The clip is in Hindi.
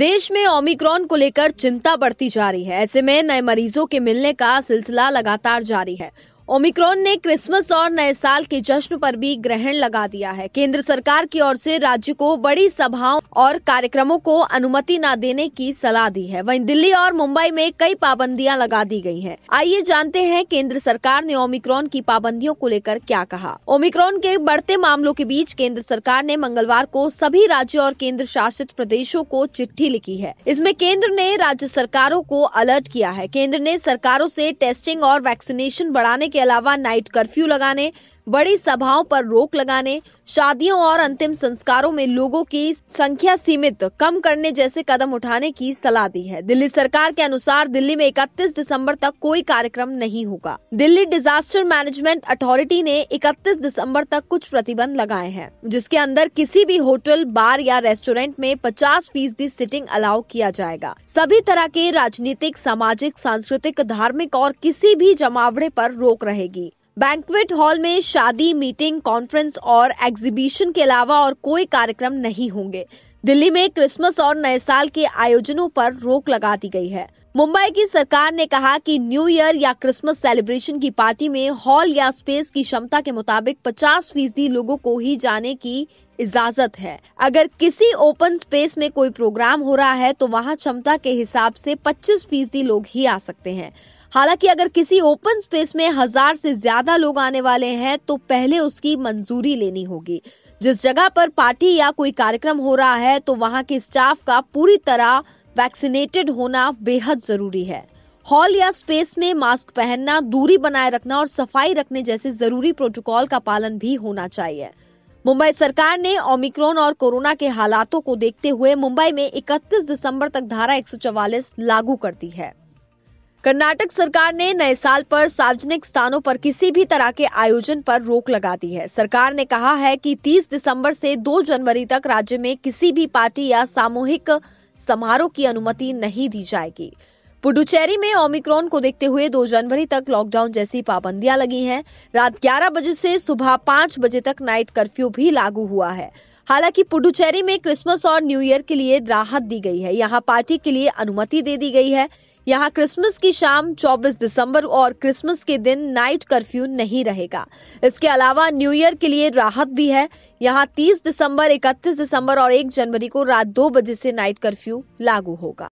देश में ओमिक्रॉन को लेकर चिंता बढ़ती जा रही है ऐसे में नए मरीजों के मिलने का सिलसिला लगातार जारी है ओमिक्रॉन ने क्रिसमस और नए साल के जश्न पर भी ग्रहण लगा दिया है केंद्र सरकार की ओर से राज्य को बड़ी सभाओं और कार्यक्रमों को अनुमति न देने की सलाह दी है वहीं दिल्ली और मुंबई में कई पाबंदियां लगा दी गई हैं। आइए जानते हैं केंद्र सरकार ने ओमिक्रॉन की पाबंदियों को लेकर क्या कहा ओमिक्रॉन के बढ़ते मामलों के बीच केंद्र सरकार ने मंगलवार को सभी राज्यों और केंद्र शासित प्रदेशों को चिट्ठी लिखी है इसमें केंद्र ने राज्य सरकारों को अलर्ट किया है केंद्र ने सरकारों ऐसी टेस्टिंग और वैक्सीनेशन बढ़ाने के अलावा नाइट कर्फ्यू लगाने बड़ी सभाओं पर रोक लगाने शादियों और अंतिम संस्कारों में लोगों की संख्या सीमित कम करने जैसे कदम उठाने की सलाह दी है दिल्ली सरकार के अनुसार दिल्ली में 31 दिसंबर तक कोई कार्यक्रम नहीं होगा दिल्ली डिजास्टर मैनेजमेंट अथॉरिटी ने 31 दिसंबर तक कुछ प्रतिबंध लगाए हैं जिसके अंदर किसी भी होटल बार या रेस्टोरेंट में पचास फीसदी सिटिंग अलाउ किया जाएगा सभी तरह के राजनीतिक सामाजिक सांस्कृतिक धार्मिक और किसी भी जमावड़े पर रोक रहेगी बैंकवेट हॉल में शादी मीटिंग कॉन्फ्रेंस और एग्जीबिशन के अलावा और कोई कार्यक्रम नहीं होंगे दिल्ली में क्रिसमस और नए साल के आयोजनों पर रोक लगा दी गई है मुंबई की सरकार ने कहा कि न्यू ईयर या क्रिसमस सेलिब्रेशन की पार्टी में हॉल या स्पेस की क्षमता के मुताबिक 50 फीसदी लोगों को ही जाने की इजाजत है अगर किसी ओपन स्पेस में कोई प्रोग्राम हो रहा है तो वहाँ क्षमता के हिसाब से 25 फीसदी लोग ही आ सकते हैं हालांकि अगर किसी ओपन स्पेस में हजार से ज्यादा लोग आने वाले हैं तो पहले उसकी मंजूरी लेनी होगी जिस जगह पर पार्टी या कोई कार्यक्रम हो रहा है तो वहां के स्टाफ का पूरी तरह वैक्सीनेटेड होना बेहद जरूरी है हॉल या स्पेस में मास्क पहनना दूरी बनाए रखना और सफाई रखने जैसे जरूरी प्रोटोकॉल का पालन भी होना चाहिए मुंबई सरकार ने ओमिक्रॉन और कोरोना के हालातों को देखते हुए मुंबई में 31 दिसंबर तक धारा 144 लागू कर दी है कर्नाटक सरकार ने नए साल पर सार्वजनिक स्थानों पर किसी भी तरह के आयोजन पर रोक लगा दी है सरकार ने कहा है कि 30 दिसंबर से 2 जनवरी तक राज्य में किसी भी पार्टी या सामूहिक समारोह की अनुमति नहीं दी जाएगी पुडुचेरी में ओमिक्रॉन को देखते हुए 2 जनवरी तक लॉकडाउन जैसी पाबंदियां लगी हैं रात 11 बजे से सुबह 5 बजे तक नाइट कर्फ्यू भी लागू हुआ है हालांकि पुडुचेरी में क्रिसमस और न्यू ईयर के लिए राहत दी गई है यहाँ पार्टी के लिए अनुमति दे दी गई है यहाँ क्रिसमस की शाम 24 दिसंबर और क्रिसमस के दिन नाइट कर्फ्यू नहीं रहेगा इसके अलावा न्यू ईयर के लिए राहत भी है यहाँ 30 दिसंबर 31 दिसंबर और 1 जनवरी को रात दो बजे से नाइट कर्फ्यू लागू होगा